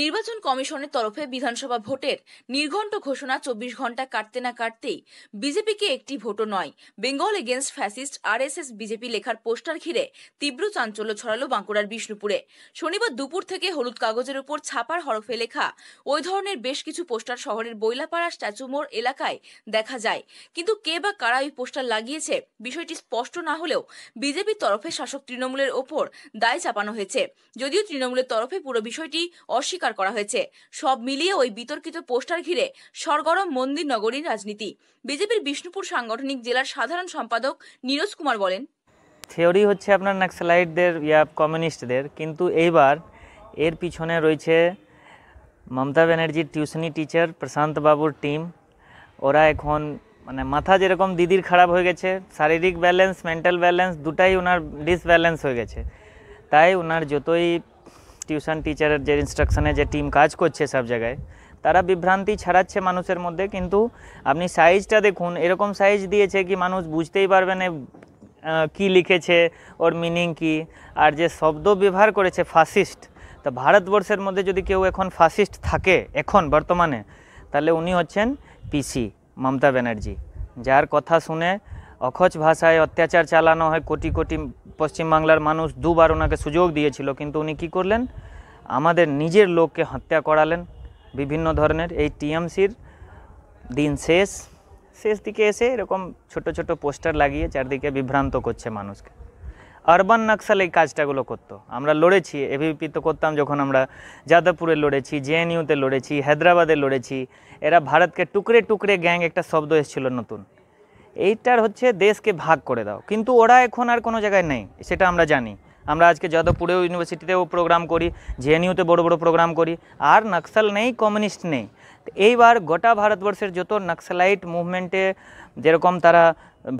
নির্বাচন কমিশনের তরফে বিধানসভা ভোটের নির্ঘণ্ট ঘোষণা চব্বিশ ঘন্টা কাটতে না কাটতেই বিজেপিকে একটি ভোটও নয় Bengal against fascist RSS BJP লেখার পোস্টার ঘিরে তীব্র চাঞ্চল্য ছড়ালো বাঁকুড়ার বিষ্ণুপুরে শনিবার দুপুর থেকে হলুদ কাগজের উপর ছাপার হরফে লেখা ওই ধরনের বেশ কিছু পোস্টার শহরের বৈলাপাড়া স্ট্যাচু মোড় এলাকায় দেখা যায় কিন্তু কে বা কারা ওই পোস্টার লাগিয়েছে বিষয়টি স্পষ্ট না হলেও বিজেপির তরফে শাসক তৃণমূলের ওপর দায় চাপানো হয়েছে যদিও তৃণমূলের তরফে পুরো বিষয়টি অস্বীকার অস্বীকার করা হয়েছে সব মিলিয়ে ওই বিতর্কিত পোস্টার ঘিরে সরগরম মন্দির নগরীর রাজনীতি বিজেপির বিষ্ণুপুর সাংগঠনিক জেলার সাধারণ সম্পাদক নীরজ কুমার বলেন থিওরি হচ্ছে আপনার নাক্সালাইটদের ইয়া কমিউনিস্টদের কিন্তু এইবার এর পিছনে রয়েছে মমতা ব্যানার্জির টিউশনি টিচার প্রশান্ত বাবুর টিম ওরা এখন মানে মাথা যেরকম দিদির খারাপ হয়ে গেছে শারীরিক ব্যালেন্স মেন্টাল ব্যালেন্স দুটাই ওনার ডিসব্যালেন্স হয়ে গেছে তাই ওনার যতই টিউশন টিচারের যে ইনস্ট্রাকশানে যে টিম কাজ করছে সব জায়গায় তারা বিভ্রান্তি ছড়াচ্ছে মানুষের মধ্যে কিন্তু আপনি সাইজটা দেখুন এরকম সাইজ দিয়েছে কি মানুষ বুঝতেই পারবে না কি লিখেছে ওর মিনিং কি আর যে শব্দ ব্যবহার করেছে ফাসিস্ট তা ভারতবর্ষের মধ্যে যদি কেউ এখন ফাসিস্ট থাকে এখন বর্তমানে তাহলে উনি হচ্ছেন পিসি মমতা ব্যানার্জি যার কথা শুনে অখচ ভাষায় অত্যাচার চালানো হয় কোটি কোটি পশ্চিমবাংলার মানুষ দুবার ওনাকে সুযোগ দিয়েছিল কিন্তু উনি কি করলেন আমাদের নিজের লোককে হত্যা করালেন বিভিন্ন ধরনের এই টিএমসির দিন শেষ শেষ দিকে এসে এরকম ছোট ছোট পোস্টার লাগিয়ে চারদিকে বিভ্রান্ত করছে মানুষকে আরবান নকশাল এই কাজটাগুলো করতো আমরা লড়েছি এভিপি তো করতাম যখন আমরা যাদবপুরে লড়েছি জেএনইউতে লড়েছি হায়দ্রাবাদে লড়েছি এরা ভারতকে টুকরে টুকরে গ্যাং একটা শব্দ এসেছিল নতুন এইটার হচ্ছে দেশকে ভাগ করে দাও কিন্তু ওরা এখন আর কোনো জায়গায় নেই সেটা আমরা জানি আমরা আজকে যাদবপুরেও ইউনিভার্সিটিতেও প্রোগ্রাম করি জেএনইউতে বড় বড় প্রোগ্রাম করি আর নক্সাল নেই কমিউনিস্ট নেই এইবার গোটা ভারতবর্ষের যত নক্সালাইট মুভমেন্টে যেরকম তারা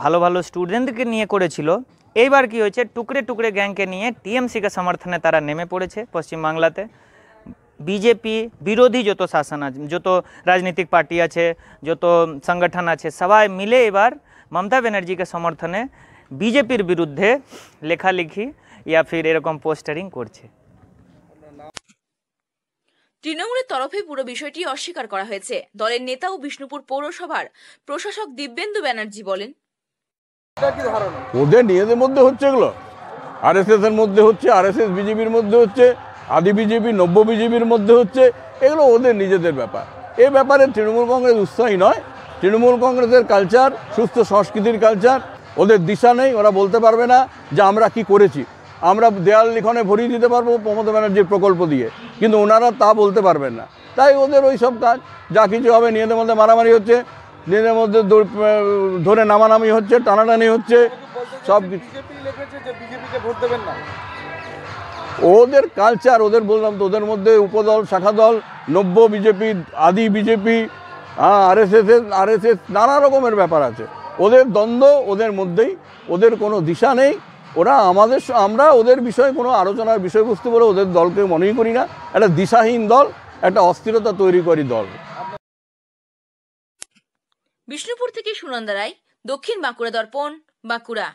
ভালো ভালো স্টুডেন্টকে নিয়ে করেছিল এইবার কি হয়েছে টুকরে টুকরে গ্যাংকে নিয়ে টিএমসিকে সমর্থনে তারা নেমে পড়েছে পশ্চিমবাংলাতে বিজেপি বিরোধী যত শাসন আছে যত রাজনৈতিক পার্টি আছে যত সংগঠন আছে সবাই মিলে এবার মমতা ব্যানার্জিকে সমর্থনে বিজেপির বিরুদ্ধে লেখালেখি ইয়া ফির এরকম পোস্টারিং করছে তৃণমূলের তরফে পুরো বিষয়টি অস্বীকার করা হয়েছে দলের নেতা ও বিষ্ণুপুর পৌরসভার প্রশাসক দিব্যেন্দু ব্যানার্জি বলেন ওদের নিজেদের মধ্যে হচ্ছে এগুলো আর এস এর মধ্যে হচ্ছে আর এস এস বিজেপির মধ্যে হচ্ছে আদি বিজেপি নব্য বিজেপির মধ্যে হচ্ছে এগুলো ওদের নিজেদের ব্যাপার এ ব্যাপারে তৃণমূল কংগ্রেস উৎসাহী নয় তৃণমূল কংগ্রেসের কালচার সুস্থ সংস্কৃতির কালচার ওদের দিশা নেই ওরা বলতে পারবে না যে আমরা কি করেছি আমরা দেয়াল লিখনে ভরিয়ে দিতে পারবো মমতা ব্যানার্জির প্রকল্প দিয়ে কিন্তু ওনারা তা বলতে পারবেন না তাই ওদের ওই সব কাজ যা কিছু হবে নিজেদের মধ্যে মারামারি হচ্ছে নিজেদের মধ্যে ধরে নামানামি হচ্ছে টানাটানি হচ্ছে সব কিছু ওদের কালচার ওদের বললাম তো ওদের মধ্যে উপদল শাখা দল নব্য বিজেপি আদি বিজেপি হ্যাঁ আরএসএস আরএসএস নানা রকমের ব্যাপার আছে ওদের দ্বন্দ্ব ওদের মধ্যেই ওদের কোনো দিশা নেই ওরা আমাদের আমরা ওদের বিষয়ে কোনো আলোচনার বিষয়বস্তু বলে ওদের দলকে মনেই করি না একটা দিশাহীন দল একটা অস্থিরতা তৈরি করি দল বিষ্ণুপুর থেকে সুনন্দা রায় দক্ষিণ বাঁকুড়া দর্পণ বাঁকুড়া